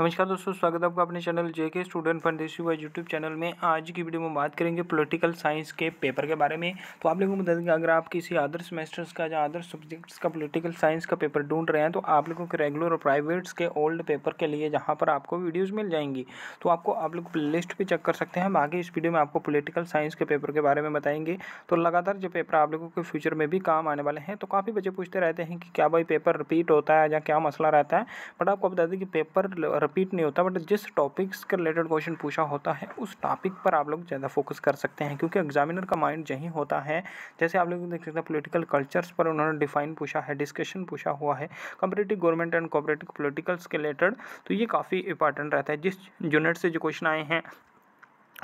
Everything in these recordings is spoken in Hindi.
नमस्कार दोस्तों स्वागत है आपका अपने चैनल जे के स्टूडेंट फंडेसी वाई यूट्यूब चैनल में आज की वीडियो में बात करेंगे पॉलिटिकल साइंस के पेपर के बारे में तो आप लोगों को बता दें कि अगर आप किसी अदर सेमेस्टर्स का या अदर सब्जेक्ट्स का पॉलिटिकल साइंस का पेपर ढूंढ रहे हैं तो आप लोगों के रेगुलर और प्राइवेट्स के ओल्ड पेपर के लिए जहाँ पर आपको वीडियोज़ मिल जाएंगी तो आपको आप लोग लिस्ट भी चेक कर सकते हैं बाकी इस वीडियो में आपको पोलिटिकल साइंस के पेपर के बारे में बताएंगे तो लगातार जो पेपर आप लोगों के फ्यूचर में भी काम आने वाले हैं तो काफ़ी बच्चे पूछते रहते हैं कि क्या भाई पेपर रिपीट होता है या क्या मसला रहता है बट आपको बता दें कि पेपर रिपीट नहीं होता बट जिस टॉपिक्स के रिलेटेड क्वेश्चन पूछा होता है उस टॉपिक पर आप लोग ज़्यादा फोकस कर सकते हैं क्योंकि एग्जामिनर का माइंड यहीं होता है जैसे आप लोग देख सकते हैं पोलिटिकल कल्चर्स पर उन्होंने डिफाइन पूछा है डिस्कशन पूछा हुआ है comparative government and cooperative politicals के रिलेटेड तो ये काफ़ी इंपॉर्टेंट रहता है जिस यूनिट से जो क्वेश्चन आए हैं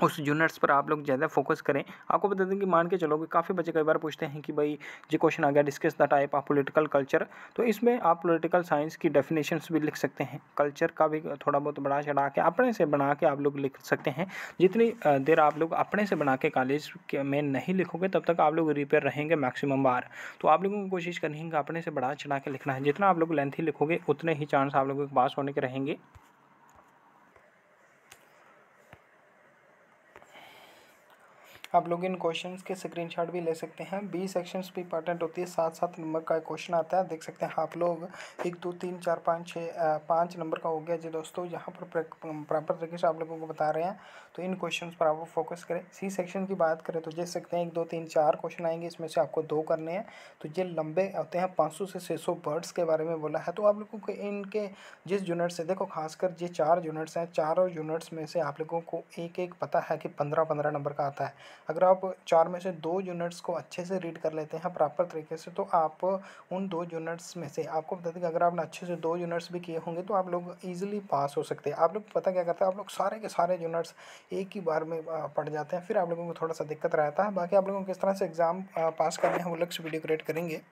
उस जूनियर्स पर आप लोग ज़्यादा फोकस करें आपको बता दें कि मान के चलोगे काफ़ी बच्चे कई बार पूछते हैं कि भाई ये क्वेश्चन आ गया discuss the type of political culture तो इसमें आप पॉलिटिकल साइंस की डेफिनेशन भी लिख सकते हैं कल्चर का भी थोड़ा बहुत बड़ा चढ़ा के अपने से बना के आप लोग लिख सकते हैं जितनी देर आप लोग अपने से बना के कॉलेज में नहीं लिखोगे तब तक आप लोग रिपेयर रहेंगे मैक्सिमम बार तो आप लोगों को कोशिश करनी है कि अपने से बढ़ा चढ़ा के लिखना है जितना आप लोग लेंथी लिखोगे उतने ही चांस आप लोगों के पास होने के रहेंगे आप लोग इन क्वेश्चंस के स्क्रीनशॉट भी ले सकते हैं बी सेक्शंस भी इंपॉर्टेंट होती है सात सात नंबर का क्वेश्चन आता है देख सकते हैं आप लोग एक दो तीन चार पाँच छः पाँच नंबर का हो गया जी दोस्तों यहाँ पर प्रॉपर तरीके से आप लोगों को बता रहे हैं तो इन क्वेश्चन पर आप फोकस करें सी सेक्शन की बात करें तो देख सकते हैं एक दो तीन चार क्वेश्चन आएंगे इसमें से आपको दो करने हैं तो ये लंबे होते हैं पाँच से छः सौ वर्ड्स के बारे में बोला है तो आप लोगों को इनके जिस यूनिट्स है देखो खासकर ये चार यूनिट्स हैं चारों यूनिट्स में से आप लोगों को एक एक पता है कि पंद्रह पंद्रह नंबर का आता है अगर आप चार में से दो यूनिट्स को अच्छे से रीड कर लेते हैं प्रॉपर तरीके से तो आप उन दो यूनिट्स में से आपको बता दें कि अगर आपने अच्छे से दो यूनिट्स भी किए होंगे तो आप लोग ईजिली पास हो सकते हैं आप लोग पता क्या करते हैं आप लोग सारे के सारे यूनिट्स एक ही बार में पढ़ जाते हैं फिर आप लोगों को थोड़ा सा दिक्कत रहता है बाकी आप लोगों को किस तरह से एग्ज़ाम पास करने हैं वो लोग वीडियो क्रिएट करेंगे